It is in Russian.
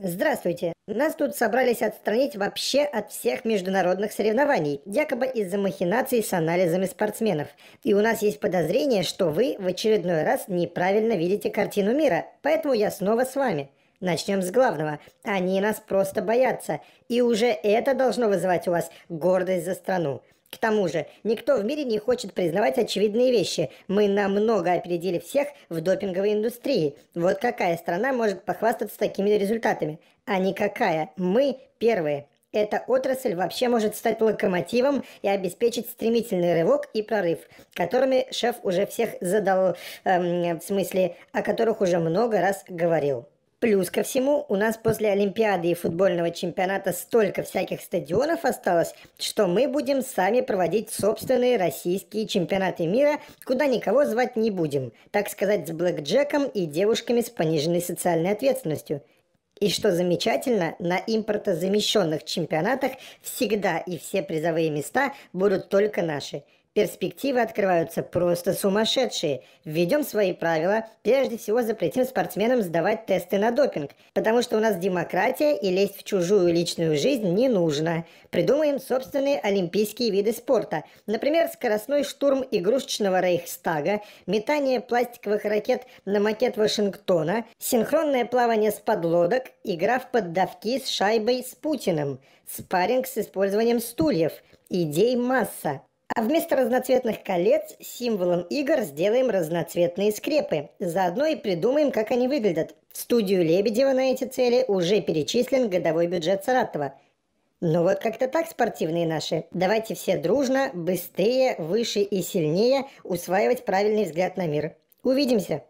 Здравствуйте. Нас тут собрались отстранить вообще от всех международных соревнований, якобы из-за махинаций с анализами спортсменов. И у нас есть подозрение, что вы в очередной раз неправильно видите картину мира, поэтому я снова с вами. Начнем с главного. Они нас просто боятся. И уже это должно вызывать у вас гордость за страну. К тому же, никто в мире не хочет признавать очевидные вещи. Мы намного опередили всех в допинговой индустрии. Вот какая страна может похвастаться такими результатами? А никакая. Мы первые. Эта отрасль вообще может стать локомотивом и обеспечить стремительный рывок и прорыв, которыми шеф уже всех задал, эм, в смысле, о которых уже много раз говорил. Плюс ко всему, у нас после Олимпиады и футбольного чемпионата столько всяких стадионов осталось, что мы будем сами проводить собственные российские чемпионаты мира, куда никого звать не будем, так сказать, с блэкджеком и девушками с пониженной социальной ответственностью. И что замечательно, на импортозамещенных чемпионатах всегда и все призовые места будут только наши перспективы открываются просто сумасшедшие. Введем свои правила, прежде всего запретим спортсменам сдавать тесты на допинг, потому что у нас демократия и лезть в чужую личную жизнь не нужно. Придумаем собственные олимпийские виды спорта, например, скоростной штурм игрушечного Рейхстага, метание пластиковых ракет на макет Вашингтона, синхронное плавание с подлодок, игра в поддавки с шайбой с Путиным, спарринг с использованием стульев. Идей масса. А вместо разноцветных колец символом игр сделаем разноцветные скрепы. Заодно и придумаем, как они выглядят. В студию Лебедева на эти цели уже перечислен годовой бюджет Саратова. Ну вот как-то так спортивные наши. Давайте все дружно, быстрее, выше и сильнее усваивать правильный взгляд на мир. Увидимся!